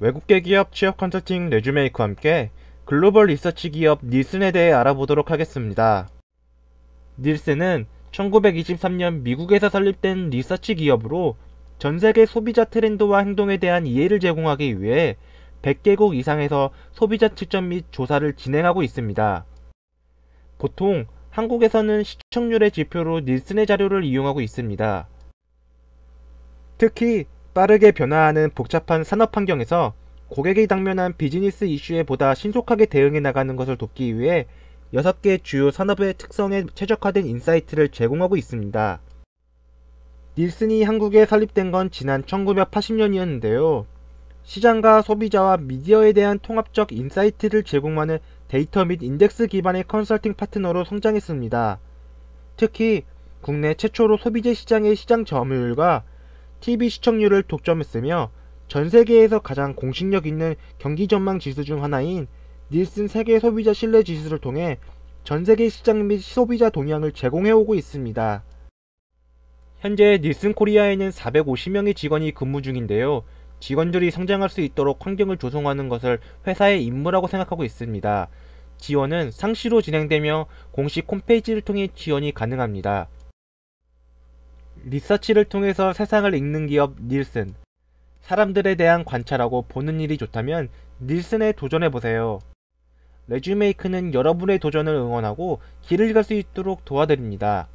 외국계 기업 취업 컨설팅 레주메이크와 함께 글로벌 리서치 기업 닐슨에 대해 알아보도록 하겠습니다. 닐슨은 1923년 미국에서 설립된 리서치 기업으로 전 세계 소비자 트렌드와 행동에 대한 이해를 제공하기 위해 100개국 이상에서 소비자 측정 및 조사를 진행하고 있습니다. 보통 한국에서는 시청률의 지표로 닐슨의 자료를 이용하고 있습니다. 특히 빠르게 변화하는 복잡한 산업 환경에서 고객이 당면한 비즈니스 이슈에 보다 신속하게 대응해 나가는 것을 돕기 위해 6개 주요 산업의 특성에 최적화된 인사이트를 제공하고 있습니다. 닐슨이 한국에 설립된 건 지난 1980년이었는데요. 시장과 소비자와 미디어에 대한 통합적 인사이트를 제공하는 데이터 및 인덱스 기반의 컨설팅 파트너로 성장했습니다. 특히 국내 최초로 소비재 시장의 시장 점유율과 TV 시청률을 독점했으며 전 세계에서 가장 공신력 있는 경기 전망 지수 중 하나인 닐슨 세계 소비자 신뢰 지수를 통해 전 세계 시장 및 소비자 동향을 제공해오고 있습니다. 현재 닐슨 코리아에는 450명의 직원이 근무 중인데요. 직원들이 성장할 수 있도록 환경을 조성하는 것을 회사의 임무라고 생각하고 있습니다. 지원은 상시로 진행되며 공식 홈페이지를 통해 지원이 가능합니다. 리서치를 통해서 세상을 읽는 기업 닐슨. 사람들에 대한 관찰하고 보는 일이 좋다면 닐슨에 도전해보세요. 레주메이크는 여러분의 도전을 응원하고 길을 갈 수 있도록 도와드립니다.